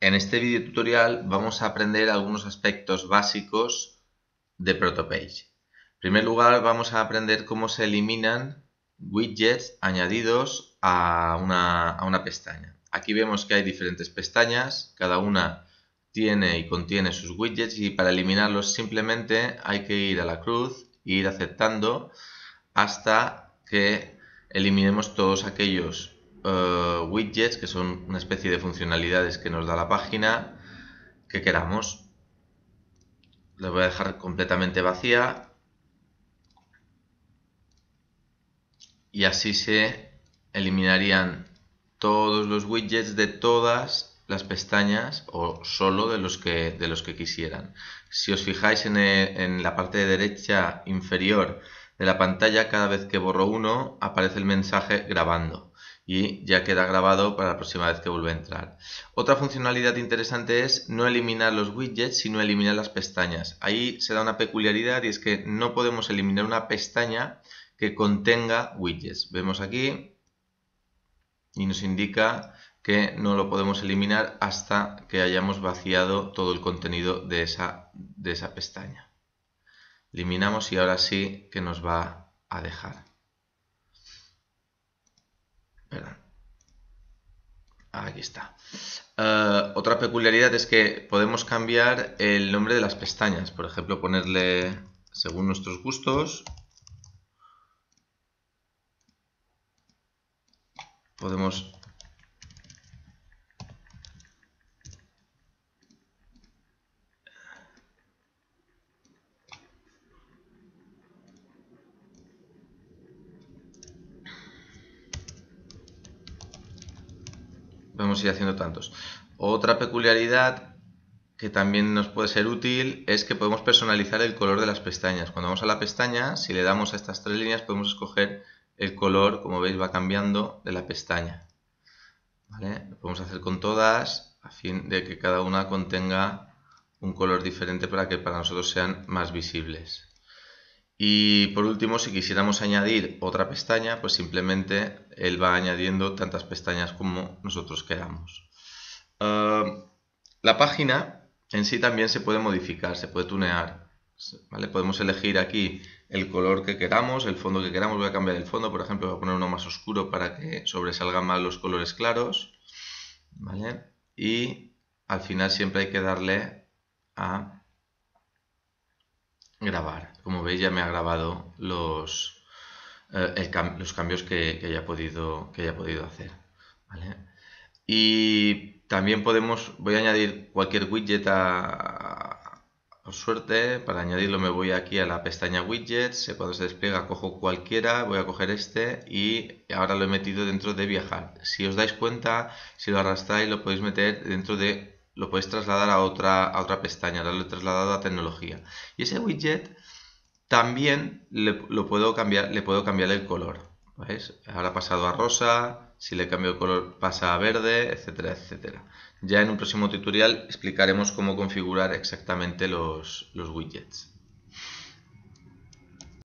En este video tutorial vamos a aprender algunos aspectos básicos de Protopage. En primer lugar vamos a aprender cómo se eliminan widgets añadidos a una, a una, pestaña. Aquí vemos que hay diferentes pestañas, cada una tiene y contiene sus widgets y para eliminarlos simplemente hay que ir a la cruz e ir aceptando hasta que eliminemos todos aquellos eh, widgets, que son una especie de funcionalidades que nos da la página que queramos. Les voy a dejar completamente vacía. Y así se eliminarían todos los widgets de todas las pestañas o solo de los que, de los que quisieran. Si os fijáis en, eh, en la parte derecha inferior de la pantalla, cada vez que borro uno aparece el mensaje grabando y ya queda grabado para la próxima vez que vuelva a entrar. Otra funcionalidad interesante es no eliminar los widgets, sino eliminar las pestañas. Ahí se da una peculiaridad y es que no podemos eliminar una pestaña que contenga widgets. Vemos aquí y nos indica que no lo podemos eliminar hasta que hayamos vaciado todo el contenido de esa, de esa pestaña. Eliminamos y ahora sí que nos va a dejar. está. Eh, otra peculiaridad es que podemos cambiar el nombre de las pestañas. Por ejemplo, ponerle según nuestros gustos. Podemos podemos ir haciendo tantos. Otra peculiaridad que también nos puede ser útil es que podemos personalizar el color de las pestañas. Cuando vamos a la pestaña, si le damos a estas tres líneas, podemos escoger el color, como veis, va cambiando de la pestaña. Lo podemos hacer con todas, a fin de que cada una contenga un color diferente para que para nosotros sean más visibles. Y por último, si quisiéramos añadir otra pestaña, pues simplemente él va añadiendo tantas pestañas como nosotros queramos. Ah, la página en sí también se puede modificar, se puede tunear. ¿vale? Podemos elegir aquí el color que queramos, el fondo que queramos. Voy a cambiar el fondo, por ejemplo, voy a poner uno más oscuro para que sobresalgan más los colores claros. Y al final siempre hay que darle a grabar. Como veis ya me ha grabado los, eh, los cambios que, que, haya podido, que haya podido hacer. Y también podemos, voy a añadir cualquier widget a, por suerte, para añadirlo me voy aquí a la pestaña widgets, eh, cuando se despliega cojo cualquiera, voy a coger este y ahora lo he metido dentro de viajar. Si os dais cuenta, si lo arrastráis lo podéis meter dentro de lo puedes trasladar a otra, a otra pestaña. Ahora lo he trasladado a tecnología. Y ese widget también le, lo puedo cambiar, le puedo cambiar el color. Ahora ha pasado a rosa, si le cambio el color pasa a verde, etcétera, etcétera. Ya en un próximo tutorial explicaremos cómo configurar exactamente los widgets.